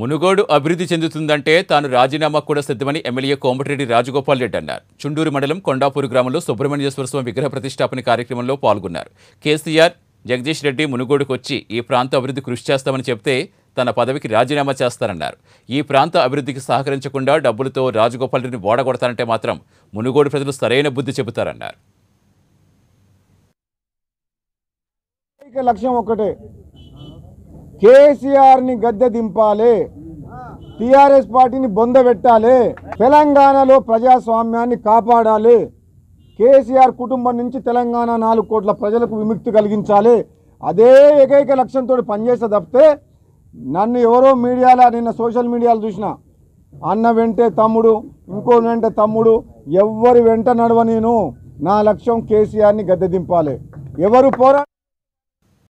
మునుగోడు అభివృద్ధి చెందుతుందంటే తాను రాజీనామా కూడా సిద్ధమని ఎమ్మెల్యే కోమటిరెడ్డి రాజగోపాల్ రెడ్డి అన్నారు చుండూరు మండలం కొండాపూర్ గ్రామంలో సుబ్రహ్మణ్యేశ్వర స్వామి విగ్రహ ప్రతిష్టాపన కార్యక్రమంలో పాల్గొన్నారు కేసీఆర్ జగదీష్ రెడ్డి మునుగోడుకు వచ్చి ఈ ప్రాంత అభివృద్ధి కృషి చేస్తామని చెప్తే తన పదవికి రాజీనామా చేస్తారన్నారు ఈ ప్రాంత అభివృద్ధికి సహకరించకుండా డబ్బులతో రాజగోపాల్ రెడ్డిని ఓడగొడతారంటే మాత్రం మునుగోడు ప్రజలు సరైన బుద్ధి చెబుతారన్నారు లక్ష్యం ఒకటే కేసీఆర్ని గద్దె దింపాలి టీఆర్ఎస్ పార్టీని బొందబెట్టాలి తెలంగాణలో ప్రజాస్వామ్యాన్ని కాపాడాలి కేసీఆర్ కుటుంబం నుంచి తెలంగాణ నాలుగు కోట్ల ప్రజలకు విముక్తి కలిగించాలి అదే ఏకైక లక్ష్యంతో పనిచేస్తే తప్పితే నన్ను ఎవరో మీడియాలో నిన్న సోషల్ మీడియాలో చూసిన అన్న వెంటే తమ్ముడు ఇంకో వెంటే తమ్ముడు ఎవ్వరి వెంట నడవ నేను నా లక్ష్యం కేసీఆర్ని గద్దె దింపాలి ఎవరు పోరా